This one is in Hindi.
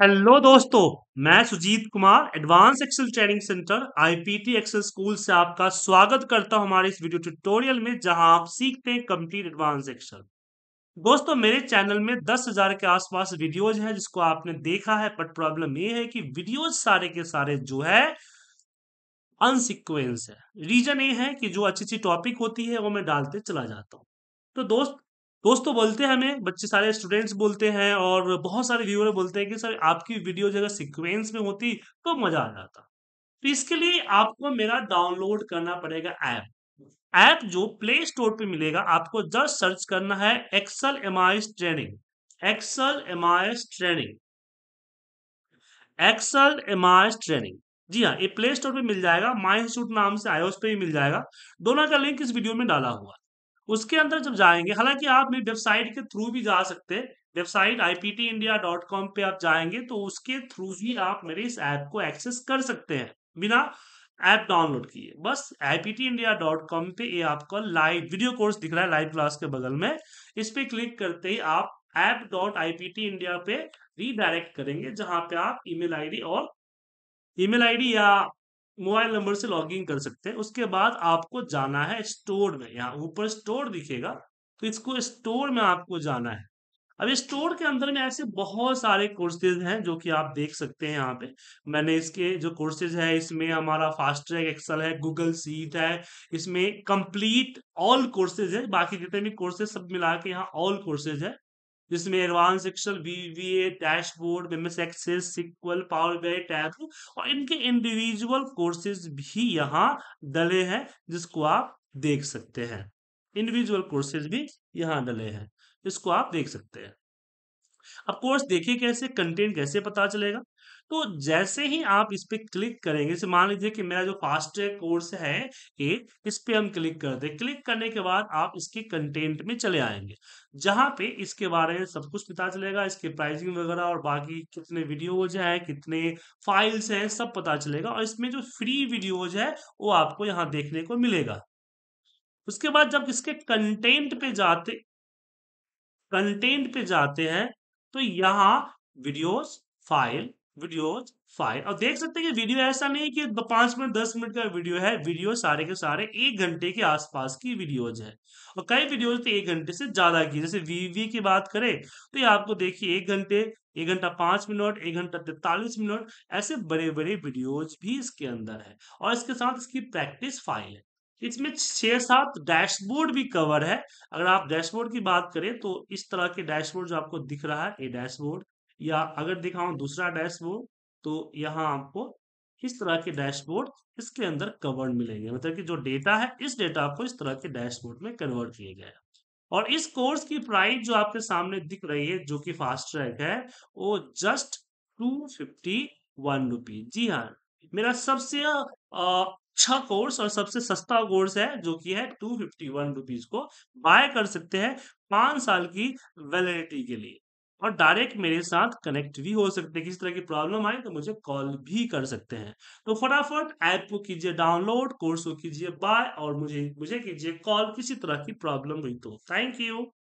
हेलो दोस्तों मैं Sujit Kumar advance Excel training centre IPT Excel school से आपका स्वागत करता हूं हमारे इस वीडियो ट्यूटोरियल में जहां आप सीखते हैं कंप्लीट एडवांस एक्सेल दोस्तों मेरे चैनल में दस हजार के आसपास वीडियोज हैं जिसको आपने देखा है बट प्रॉब्लम ये है कि वीडियोज सारे के सारे जो है अनसिक्वेंस है रीजन ये है कि जो अच्छी अच्छी टॉपिक होती है वो मैं डालते चला जाता हूँ तो दोस्त दोस्तों तो बोलते हैं हमें बच्चे सारे स्टूडेंट्स बोलते हैं और बहुत सारे व्यूअर बोलते हैं कि सर आपकी वीडियो अगर सिक्वेंस में होती तो मजा आ जाता तो इसके लिए आपको मेरा डाउनलोड करना पड़ेगा ऐप ऐप जो प्ले स्टोर पे मिलेगा आपको जस्ट सर्च करना है Excel M training Excel M training Excel M training जी हाँ ये प्ले स्टोर पे मिल जाएगा माइंड इंस्टीट्यूट नाम से आयोस पे भी मिल जाएगा दोनों का लिंक इस वीडियो में डाला हुआ उसके अंदर जब जाएंगे हालांकि आप मेरी वेबसाइट के थ्रू भी जा सकते हैं वेबसाइट आईपीटीindia.com पे आप जाएंगे तो उसके थ्रू ही आप मेरे इस ऐप को एक्सेस कर सकते हैं बिना ऐप डाउनलोड किए बस कॉम पे ये आपका लाइव वीडियो कोर्स दिख रहा है लाइव क्लास के बगल में इस पे क्लिक करते ही आप app dot I P T India पे रीडायरेक्ट करेंगे जहां पे आप ईमेल आईडी और ईमेल आईडी या मोबाइल नंबर से लॉग इन कर सकते हैं उसके बाद आपको जाना है स्टोर में यहाँ ऊपर स्टोर दिखेगा तो इसको स्टोर में आपको जाना है अब स्टोर के अंदर में ऐसे बहुत सारे कोर्सेज हैं जो कि आप देख सकते हैं यहाँ पे मैंने इसके जो कोर्सेज है इसमें हमारा फास्ट ट्रैक एक्सल है गूगल सीट है इसमें कंप्लीट ऑल कोर्सेज है बाकी जितने भी कोर्सेज सब मिला के यहाँ ऑल कोर्सेज है जिसमें एडवांस एक्सेल वीवीए डैशबोर्ड मेमस Access SQL Power B tab और इनके इंडिविजुअल कोर्सेज भी यहाँ डले हैं जिसको आप देख सकते हैं इंडिविजुअल कोर्सेज भी यहाँ डले हैं इसको आप देख सकते हैं अब कोर्स देखिए कैसे कंटेंट कैसे पता चलेगा तो जैसे ही आप इस पर क्लिक करेंगे जैसे मान लीजिए कि मेरा जो फास्ट ट्रैक कोर्स है ये इस पर हम क्लिक करते हैं क्लिक करने के बाद आप इसके कंटेंट में चले आएंगे जहां पे इसके बारे में सब कुछ पता चलेगा इसके प्राइसिंग वगैरह और बाकी कितने वीडियोज हैं कितने फाइल्स हैं सब पता चलेगा और इसमें जो फ्री वीडियोज है वो आपको यहाँ देखने को मिलेगा उसके बाद जब इसके कंटेंट पे जाते कंटेंट पे जाते हैं तो यहाँ वीडियोस फाइल वीडियोस फाइल और देख सकते हैं कि वीडियो ऐसा नहीं कि पांच मिनट दस मिनट का वीडियो है वीडियो सारे के सारे एक घंटे के आसपास की वीडियोज है और कई वीडियोज तो एक घंटे से ज्यादा की जैसे वीवी की बात करें तो ये आपको देखिए एक घंटे एक घंटा पांच मिनट एक घंटा तैतालीस मिनट ऐसे बड़े बड़े वीडियोज भी इसके अंदर है और इसके साथ इसकी प्रैक्टिस फाइल है इसमें छह सात डैशबोर्ड भी कवर है अगर आप डैशबोर्ड की बात करें तो इस तरह के डैशबोर्ड जो आपको दिख रहा है ये डैशबोर्ड या अगर दिखाऊं दूसरा डैशबोर्ड तो यहाँ आपको इस तरह के डैशबोर्ड इसके अंदर कवर मिलेंगे मतलब कि जो डेटा है इस डेटा को इस तरह के डैशबोर्ड में कन्वर्ट किया गए और इस कोर्स की प्राइस जो आपके सामने दिख रही है जो कि फास्ट ट्रैक है वो just two fifty one rupees जी हाँ मेरा सबसे अच्छा कोर्स और सबसे सस्ता कोर्स है जो कि है टू फिफ्टी वन रुपीज को बाय कर सकते हैं पांच साल की वैलिडिटी के लिए और डायरेक्ट मेरे साथ कनेक्ट भी हो सकते हैं किसी तरह की प्रॉब्लम आए तो मुझे कॉल भी कर सकते हैं तो फटाफट ऐप को कीजिए डाउनलोड कोर्स को कीजिए बाय और मुझे मुझे कीजिए कॉल किसी तरह की प्रॉब्लम हुई तो थैंक यू